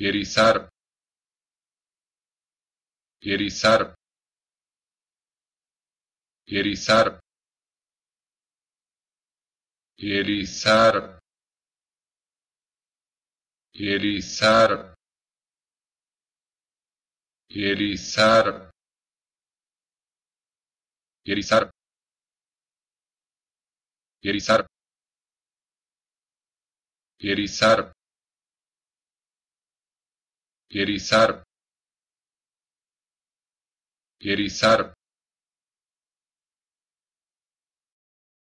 erizar erizar erizar erizar erizar erizar erizar erizar erizar Erizar. Erizar.